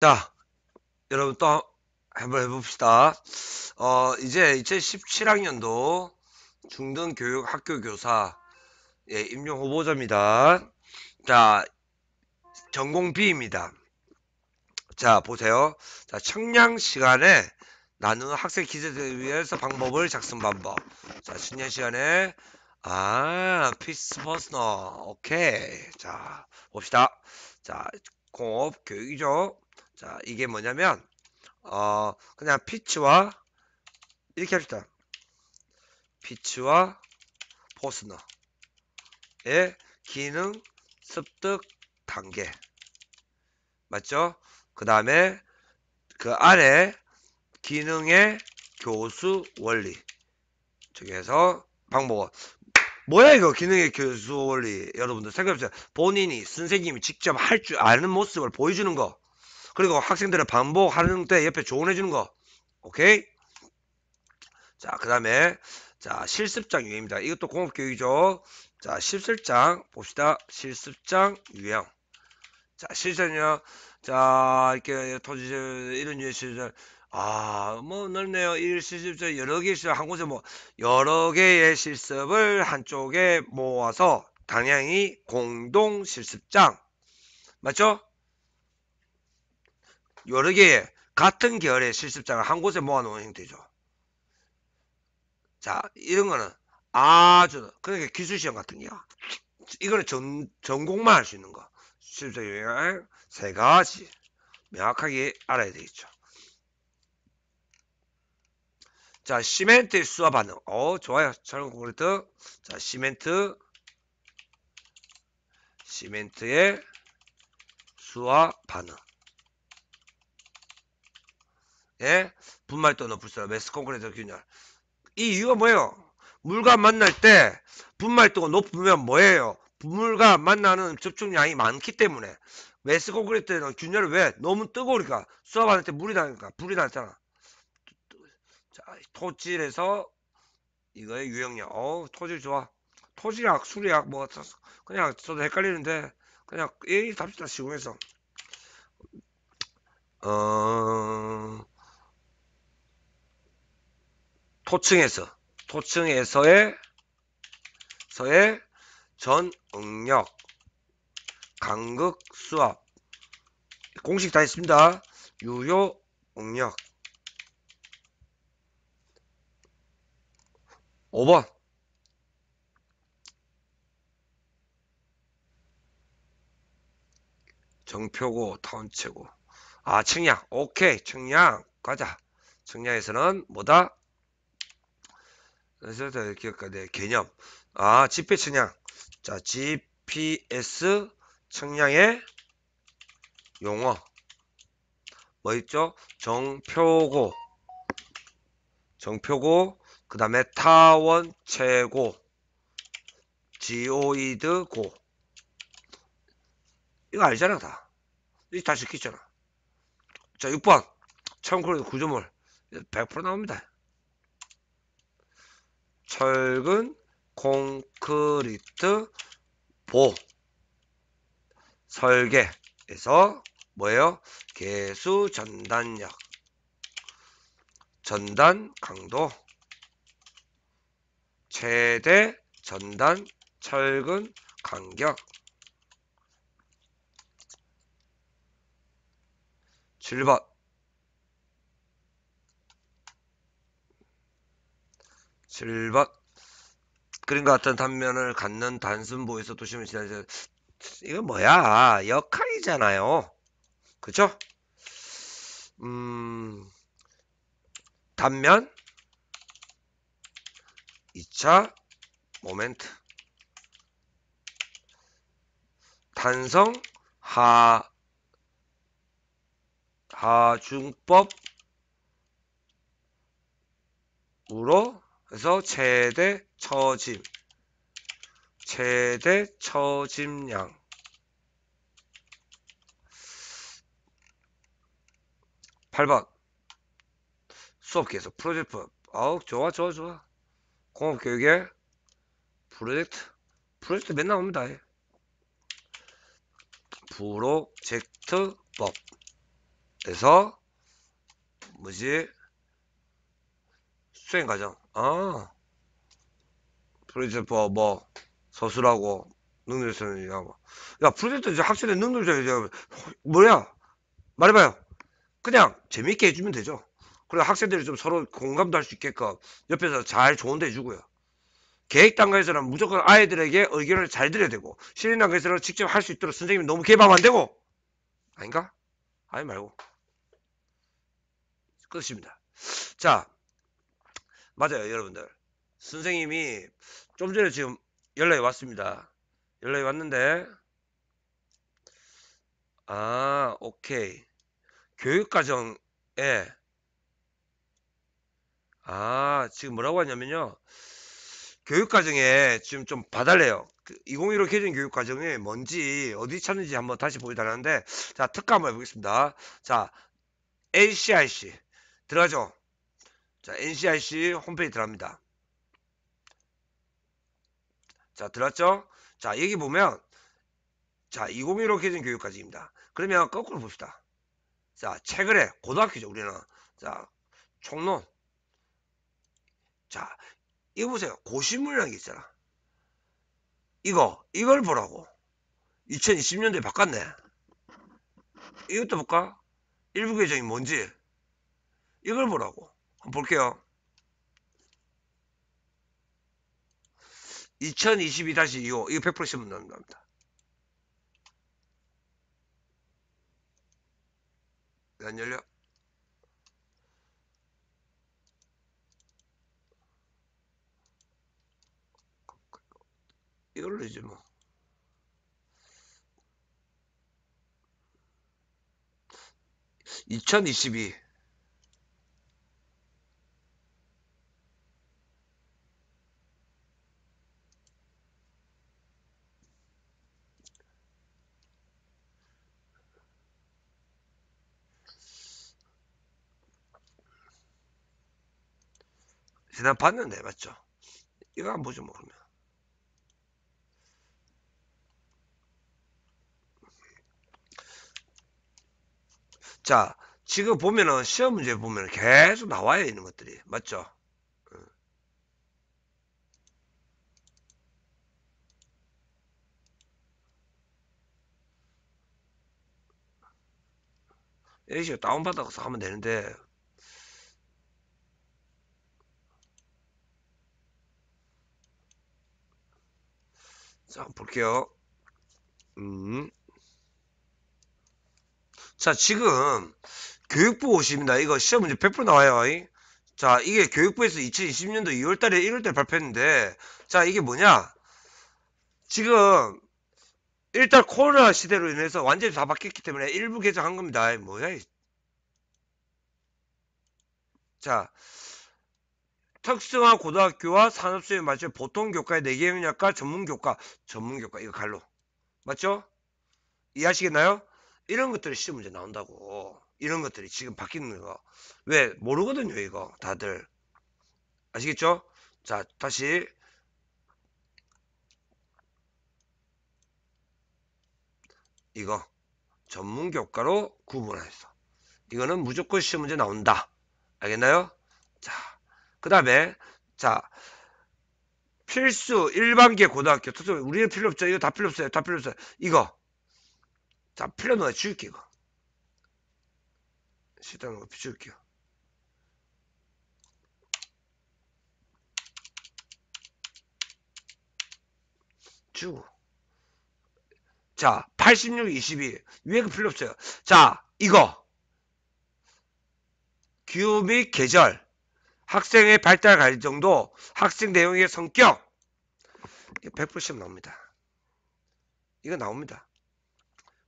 자, 여러분 또 한번 해봅시다. 어, 이제 2017학년도 중등교육 학교 교사 예, 임용 후보자입니다. 자, 전공 B입니다. 자, 보세요. 자, 청량 시간에 나누는 학생 기재들 위해서 방법을 작성 방법. 자, 청년 시간에 아, 피스 퍼스너. 오케이. 자, 봅시다. 자, 공업 교육이죠. 자, 이게 뭐냐면 어, 그냥 피치와 이렇게 합시다. 피치와 포스너의 기능 습득 단계 맞죠? 그 다음에 그 아래 기능의 교수 원리 중에서 방법 은 뭐야 이거 기능의 교수 원리 여러분들 생각해보세요 본인이 선생님이 직접 할 줄 아는 모습을 보여주는 거 그리고 학생들의 반복하는 때 옆에 조언해 주는 거. 오케이? 자, 그 다음에 자 실습장 유형입니다. 이것도 공업교육이죠. 자, 실습장 봅시다. 실습장 유형. 자, 실장이요 자, 이렇게 토지 이런 유형 실전. 아, 뭐 넓네요. 일 실습장 여러 개 실습 한 곳에 뭐 여러 개의 실습을 한쪽에 모아서 당연히 공동 실습장 맞죠? 여러 개의 같은 계열의 실습장을 한 곳에 모아놓은 형태죠. 자, 이런 거는 아주, 그러니까 기술시험 같은 게요. 이거는 전, 전공만 할 수 있는 거. 실습장 유형을 세 가지 명확하게 알아야 되겠죠. 자, 시멘트의 수화 반응. 어, 좋아요. 촬영 콘크리트. 자, 시멘트. 시멘트의 수화 반응. 예? 분말도 높을 수록 메스 콘크리트 균열. 이 이유가 뭐예요? 물과 만날 때 분말도가 높으면 뭐예요? 물과 만나는 접촉량이 많기 때문에 메스 콘크리트는 균열을 왜? 너무 뜨거우니까 수압하는 때 물이 나니까 불이 났잖아. 자, 토질에서 이거의 유형량. 어 토질 좋아. 토질약, 수리약 뭐 그냥 저도 헷갈리는데 그냥 이 답시다 시공해서 어... 토층에서 토층에서의 서의 전응력 간극 수압 공식 다 있습니다. 유효 응력 5번 정표고 타운체고 아 측량 오케이 측량 가자 측량에서는 뭐다 그래서 기억해야 개념. 아, GPS 측량. 자, GPS 측량의 용어. 뭐 있죠? 정표고. 정표고. 그 다음에 타원 최고. 지오이드 고. 이거 알잖아, 다. 이거 다시키잖아 자, 6번. 참고로 구조물. 100% 나옵니다. 철근, 콘크리트, 보 설계에서 뭐예요? 개수 전단력 전단 강도 최대 전단 철근 간격 칠번 7번 그림과 같은 단면을 갖는 단순 보에서 도심을 지나서 이거 뭐야 역할이잖아요 그쵸? 음 단면 2차 모멘트 단성 하 하중법으로 그래서 최대 처짐 최대 처짐량 8번 수업 계속 프로젝트 아우 좋아 좋아 좋아 공업 교육에 프로젝트 프로젝트 맨날 옵니다 예. 프로젝트법 에서 뭐지 수행과정 아, 프로젝트 뭐, 뭐 서술하고, 능률적인 얘기하고. 뭐. 야, 프로젝트 이제 확실히 능률적이얘고 뭐야? 말해봐요. 그냥 재밌게 해주면 되죠. 그래 학생들이 좀 서로 공감도 할 수 있게끔 옆에서 잘 좋은 데 해주고요. 계획 단계에서는 무조건 아이들에게 의견을 잘 드려야 되고 실행 단계에서는 직접 할 수 있도록 선생님이 너무 개방안 되고 아닌가? 아니 말고 끝입니다. 자 맞아요 여러분들 선생님이 좀 전에 지금 연락이 왔습니다 연락이 왔는데 아 오케이 교육과정에 아 지금 뭐라고 하냐면요 교육과정에 지금 좀 봐달래요 2015 개정 교육과정에 뭔지 어디 찾는지 한번 다시 보여달라는데 자 특가 한번 해보겠습니다 자 ACIC 들어가죠 자, NCIC 홈페이지 들어갑니다. 자, 들었죠? 자, 여기 보면 자, 2015 개정 교육까지입니다. 그러면 거꾸로 봅시다. 자, 최근에 고등학교죠, 우리는. 자, 총론. 자, 이거 보세요. 고시물이라는 게 있잖아. 이거, 이걸 보라고. 2020년도에 바꿨네. 이것도 볼까? 일부 계정이 뭔지. 이걸 보라고. 볼게요. 2022-25 이거 100% 시험 나옵니다. 안 열려? 이걸로 이제 뭐2022 지난 봤는데 맞죠? 이거 안 보죠 모르면 자 지금 보면은 시험 문제 보면 계속 나와요 있는 것들이 맞죠? 이런 식으로 다운받아서 하면 되는데 자, 볼게요. 음. 자, 지금 교육부 오십니다. 이거 시험 문제 100% 나와요. 자, 이게 교육부에서 2020년도 2월달에 1월달에 발표했는데, 자, 이게 뭐냐? 지금 일단 코로나 시대로 인해서 완전히 다 바뀌었기 때문에 일부 개정한 겁니다. 뭐야? 자, 특성화 고등학교와 산업수에 맞춰 보통 교과의 4개 영역과 전문 교과, 전문 교과 이거 갈로. 맞죠? 이해하시겠나요? 이런 것들이 시험 문제 나온다고. 이런 것들이 지금 바뀌는 거. 왜? 모르거든요, 이거. 다들. 아시겠죠? 자, 다시. 이거. 전문 교과로 구분했어. 하 이거는 무조건 시험 문제 나온다. 알겠나요? 그 다음에 자 필수 일반계 고등학교 우리의 필요 없죠 이거 다 필요 없어요 다 필요 없어요 이거 자 필요 넣어 줄게 이거 시단으로 비줄게요 주고 자 86, 22 위에 거 그 필요 없어요 자 이거 규및 계절 학생의 발달 과정도 학생 내용의 성격 1 0 0 나옵니다. 이거 나옵니다.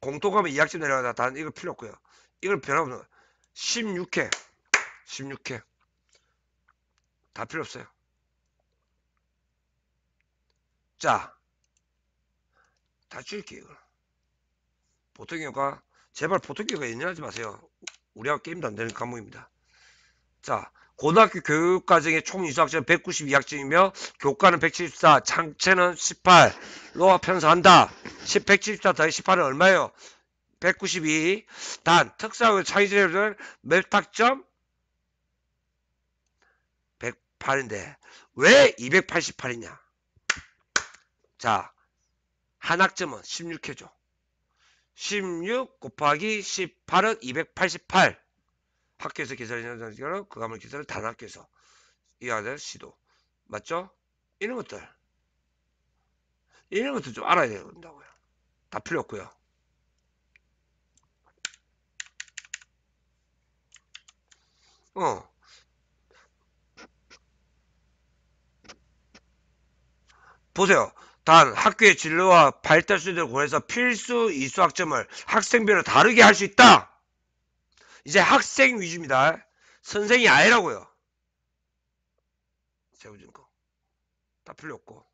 공통감은 2학점 내려가다 단 이거 필요 없고요. 이걸 변하없는 16회 16회 다 필요 없어요. 자, 다 줄게요. 보통 교과 제발 보통 교과 연연하지 마세요. 우리가 게임도 안 되는 과목입니다. 자, 고등학교 교육 과정의 총유사학점 192학점이며 교과는 174, 장체는 18로 편성한다. 10, 174 더해 18은 얼마예요? 192. 단 특성의 차이점은 몇 학점? 108인데 왜 288이냐? 자, 한 학점은 16해줘. 16 곱하기 18은 288. 밖에서 기사를 전달하는 그 가물 기사를 단합해서 이하될 시도 맞죠? 이런 것들 이런 것들좀 알아야 된다고요 다 필요 없고요 어 보세요 단 학교의 진로와 발달 수준을 고려해서 필수 이수학점을 학생별로 다르게 할 수 있다 이제 학생 위주입니다. 선생이 아니라고요. 세우증거 다 필요 없고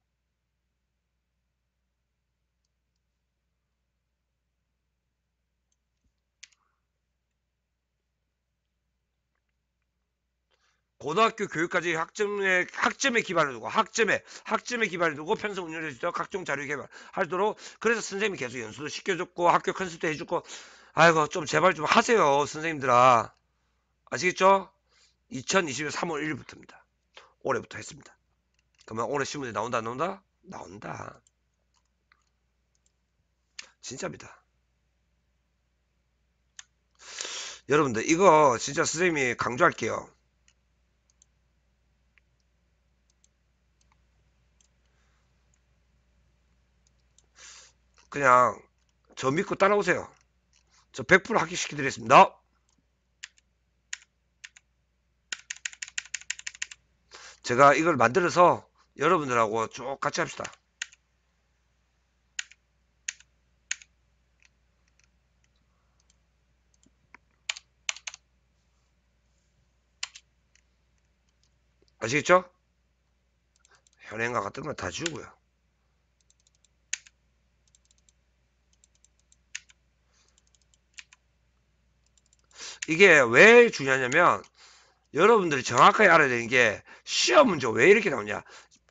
고등학교 교육까지 학점에 학점에 기반을 두고 학점에 학점에 기반을 두고 편성 운영해주고 각종 자료 개발하도록 그래서 선생님이 계속 연수도 시켜줬고 학교 컨셉도 해줬고 아이고 좀 제발 좀 하세요 선생님들아 아시겠죠? 2020년 3월 1일부터입니다 올해부터 했습니다 그러면 올해 신문에 나온다 안 나온다? 나온다 진짜입니다 여러분들 이거 진짜 선생님이 강조할게요 그냥 저 믿고 따라오세요 저100% 합격시켜 드리겠습니다. 제가 이걸 만들어서 여러분들하고 쭉 같이 합시다. 아시겠죠? 현행과 같은 건다 지우고요. 이게 왜 중요하냐면 여러분들이 정확하게 알아야 되는 게 시험 문제 왜 이렇게 나오냐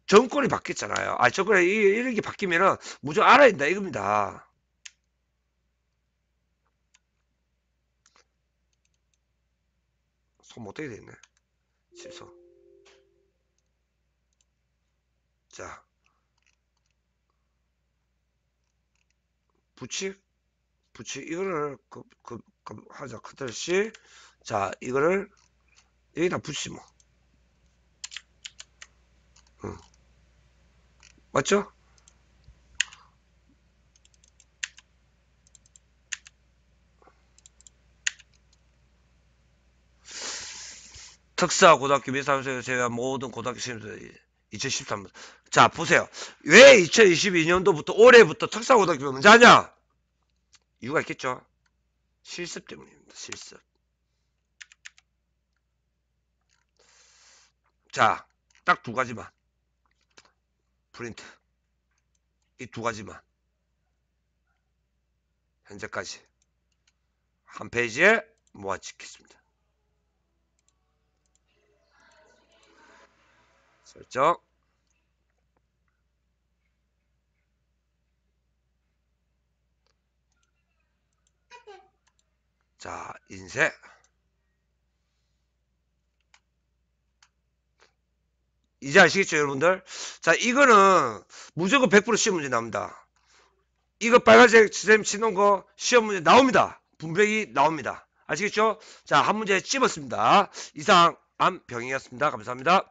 정권이 바뀌었잖아요 아 정권이 이렇게 바뀌면은 무조건 알아야 된다 이겁니다 손 못대게 되 됐네 취소 자 부칙 부칙 이거를 그, 그, 그럼 하자 컨트롤 C 자 이거를 여기다 붙이 뭐 응. 맞죠? 특사 고등학교 미사무소에 제외한 모든 고등학교 시험들 이 2013년 자 보세요 왜 2022년도부터 올해부터 특사 고등학교 문제하냐 이유가 있겠죠 실습 때문입니다. 실습. 자, 딱 두 가지만. 프린트. 이 두 가지만. 현재까지. 한 페이지에 모아 찍겠습니다. 설정. 자, 인쇄. 이제 아시겠죠, 여러분들? 자, 이거는 무조건 100% 시험 문제 나옵니다. 이거 빨간색 지쌤 치는 거 시험 문제 나옵니다. 분명히 나옵니다. 아시겠죠? 자, 한 문제 찝었습니다. 이상 암병이었습니다. 감사합니다.